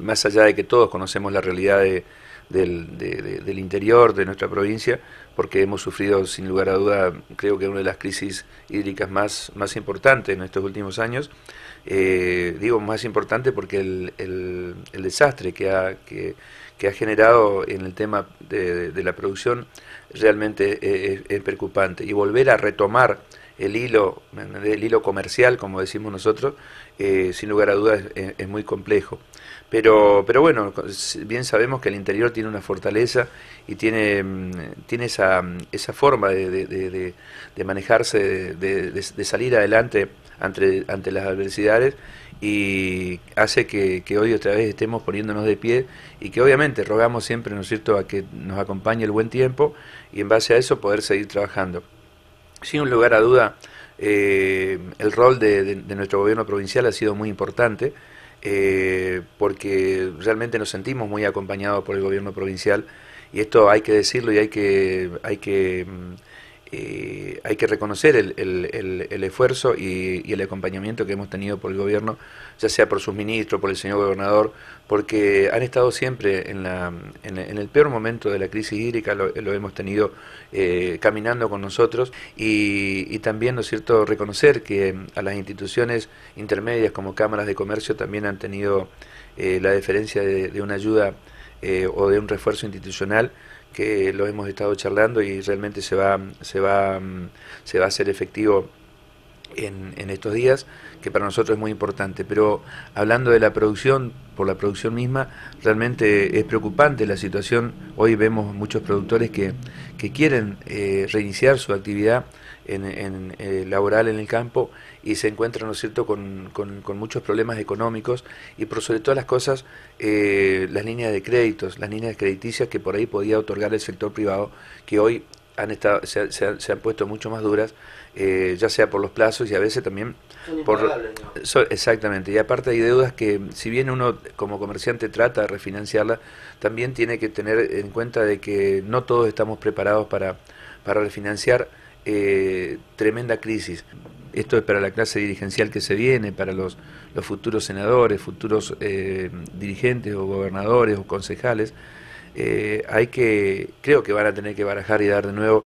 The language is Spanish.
más allá de que todos conocemos la realidad del, interior de nuestra provincia, porque hemos sufrido sin lugar a duda, creo que una de las crisis hídricas más, más importantes en estos últimos años. Eh, digo más importante porque el, desastre que ha, que, ha generado en el tema de, la producción realmente es preocupante. Y volver a retomar el hilo, el hilo comercial, como decimos nosotros, eh, sin lugar a dudas es, muy complejo. Pero, pero bueno, bien sabemos que el interior tiene una fortaleza y tiene, mm, tiene esa, mm, esa forma de, manejarse, de, salir adelante ante, las adversidades y hace que, que, hoy otra vez estemos poniéndonos de pie y que obviamente rogamos siempre, ¿no es cierto?, a que nos acompañe el buen tiempo y en base a eso poder seguir trabajando. Sin lugar a duda, eh, el rol de, nuestro gobierno provincial ha sido muy importante eh, porque realmente nos sentimos muy acompañados por el gobierno provincial y esto hay que decirlo y hay que, hay que mm, eh, hay que reconocer el, esfuerzo y, el acompañamiento que hemos tenido por el gobierno, ya sea por sus ministros, por el señor gobernador, porque han estado siempre en, el peor momento de la crisis hídrica, lo, hemos tenido eh, caminando con nosotros y, también, ¿no es cierto?, reconocer que a las instituciones intermedias como cámaras de comercio también han tenido eh, la deferencia de una ayuda eh, o de un refuerzo institucional que lo hemos estado charlando y realmente se va, se va, mm, se va a hacer efectivo en, estos días, que para nosotros es muy importante. Pero hablando de la producción, por la producción misma, realmente es preocupante la situación. Hoy vemos muchos productores que, quieren eh, reiniciar su actividad en, eh, laboral en el campo y se encuentran ¿no es cierto? Con, muchos problemas económicos y por sobre todas las cosas eh, las líneas de créditos, las líneas crediticias que por ahí podía otorgar el sector privado que hoy han estado, se, han puesto mucho más duras, eh, ya sea por los plazos y a veces también por... exactamente, y aparte hay deudas que si bien uno como comerciante trata de refinanciarlas, también tiene que tener en cuenta de que no todos estamos preparados para, para refinanciar eh, tremenda crisis. Esto es para la clase dirigencial que se viene, para los, futuros senadores, futuros eh, dirigentes o gobernadores o concejales. Eh, hay que, creo que van a tener que barajar y dar de nuevo